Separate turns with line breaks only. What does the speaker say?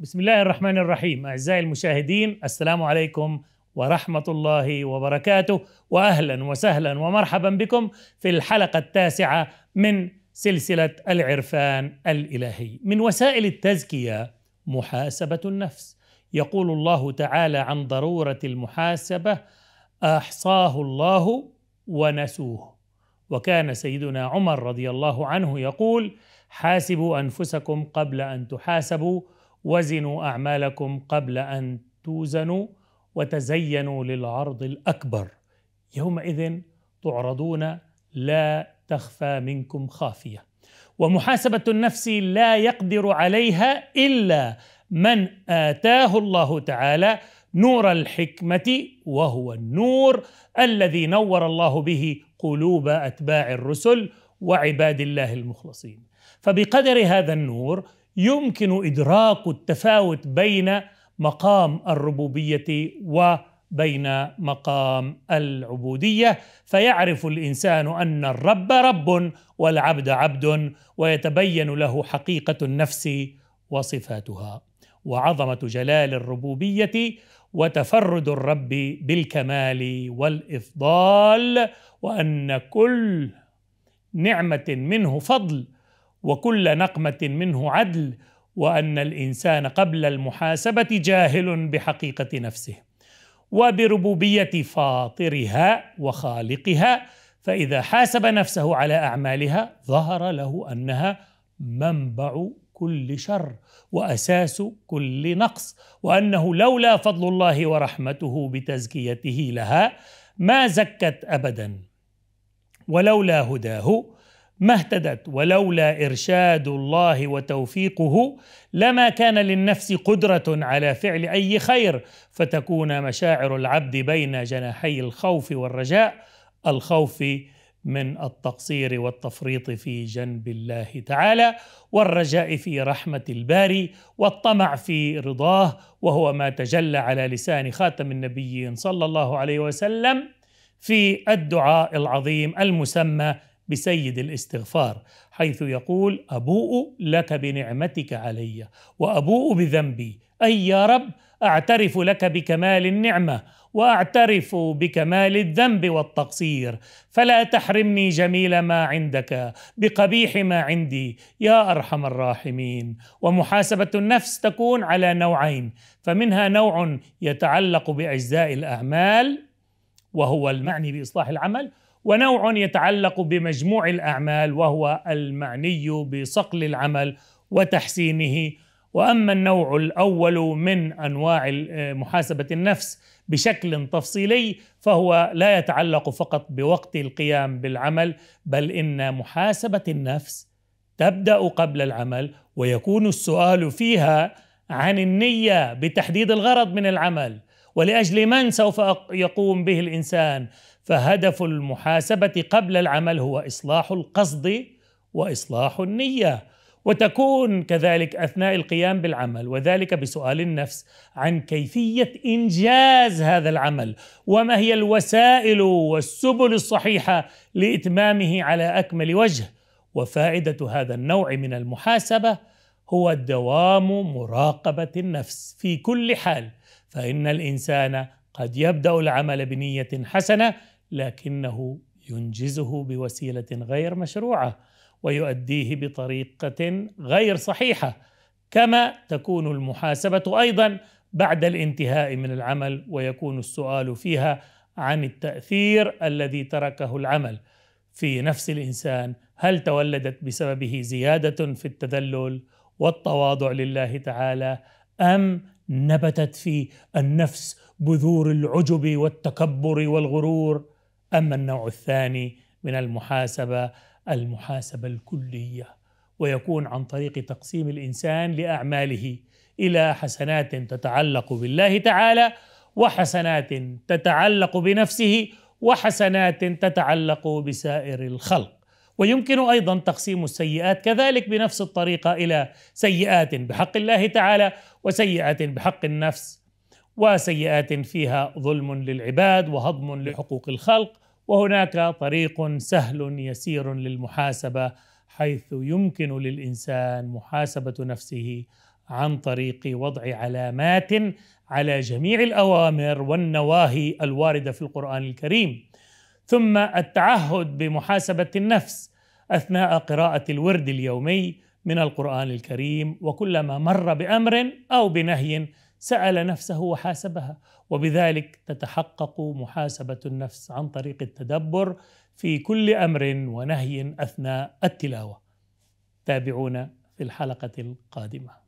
بسم الله الرحمن الرحيم أعزائي المشاهدين السلام عليكم ورحمة الله وبركاته وأهلا وسهلا ومرحبا بكم في الحلقة التاسعة من سلسلة العرفان الإلهي من وسائل التزكية محاسبة النفس يقول الله تعالى عن ضرورة المحاسبة أحصاه الله ونسوه وكان سيدنا عمر رضي الله عنه يقول حاسبوا أنفسكم قبل أن تحاسبوا وزنوا اعمالكم قبل ان توزنوا وتزينوا للعرض الاكبر يومئذ تعرضون لا تخفى منكم خافيه ومحاسبه النفس لا يقدر عليها الا من اتاه الله تعالى نور الحكمه وهو النور الذي نور الله به قلوب اتباع الرسل وعباد الله المخلصين فبقدر هذا النور يمكن ادراك التفاوت بين مقام الربوبيه وبين مقام العبوديه فيعرف الانسان ان الرب رب والعبد عبد ويتبين له حقيقه النفس وصفاتها وعظمه جلال الربوبيه وتفرد الرب بالكمال والافضال وان كل نعمه منه فضل وكل نقمه منه عدل وان الانسان قبل المحاسبه جاهل بحقيقه نفسه وبربوبيه فاطرها وخالقها فاذا حاسب نفسه على اعمالها ظهر له انها منبع كل شر واساس كل نقص وانه لولا فضل الله ورحمته بتزكيته لها ما زكت ابدا ولولا هداه ما اهتدت ولولا ارشاد الله وتوفيقه لما كان للنفس قدره على فعل اي خير فتكون مشاعر العبد بين جناحي الخوف والرجاء الخوف من التقصير والتفريط في جنب الله تعالى والرجاء في رحمه الباري والطمع في رضاه وهو ما تجلى على لسان خاتم النبيين صلى الله عليه وسلم في الدعاء العظيم المسمى بسيد الاستغفار حيث يقول ابوء لك بنعمتك علي وابوء بذنبي اي يا رب اعترف لك بكمال النعمه واعترف بكمال الذنب والتقصير فلا تحرمني جميل ما عندك بقبيح ما عندي يا ارحم الراحمين ومحاسبه النفس تكون على نوعين فمنها نوع يتعلق باجزاء الاعمال وهو المعني باصلاح العمل ونوع يتعلق بمجموع الاعمال وهو المعني بصقل العمل وتحسينه واما النوع الاول من انواع آه، محاسبه النفس بشكل تفصيلي فهو لا يتعلق فقط بوقت القيام بالعمل بل ان محاسبه النفس تبدا قبل العمل ويكون السؤال فيها عن النيه بتحديد الغرض من العمل ولاجل من سوف يقوم به الانسان فهدف المحاسبه قبل العمل هو اصلاح القصد واصلاح النيه وتكون كذلك اثناء القيام بالعمل وذلك بسؤال النفس عن كيفيه انجاز هذا العمل وما هي الوسائل والسبل الصحيحه لاتمامه على اكمل وجه وفائده هذا النوع من المحاسبه هو دوام مراقبه النفس في كل حال فان الانسان قد يبدا العمل بنيه حسنه لكنه ينجزه بوسيله غير مشروعه ويؤديه بطريقه غير صحيحه كما تكون المحاسبه ايضا بعد الانتهاء من العمل ويكون السؤال فيها عن التاثير الذي تركه العمل في نفس الانسان هل تولدت بسببه زياده في التذلل والتواضع لله تعالى ام نبتت في النفس بذور العجب والتكبر والغرور أما النوع الثاني من المحاسبة المحاسبة الكلية ويكون عن طريق تقسيم الإنسان لأعماله إلى حسنات تتعلق بالله تعالى وحسنات تتعلق بنفسه وحسنات تتعلق بسائر الخلق ويمكن ايضا تقسيم السيئات كذلك بنفس الطريقه الى سيئات بحق الله تعالى وسيئات بحق النفس وسيئات فيها ظلم للعباد وهضم لحقوق الخلق وهناك طريق سهل يسير للمحاسبه حيث يمكن للانسان محاسبه نفسه عن طريق وضع علامات على جميع الاوامر والنواهي الوارده في القران الكريم ثم التعهد بمحاسبه النفس اثناء قراءه الورد اليومي من القران الكريم وكلما مر بامر او بنهي سأل نفسه وحاسبها وبذلك تتحقق محاسبة النفس عن طريق التدبر في كل أمر ونهي أثناء التلاوة تابعونا في الحلقة القادمة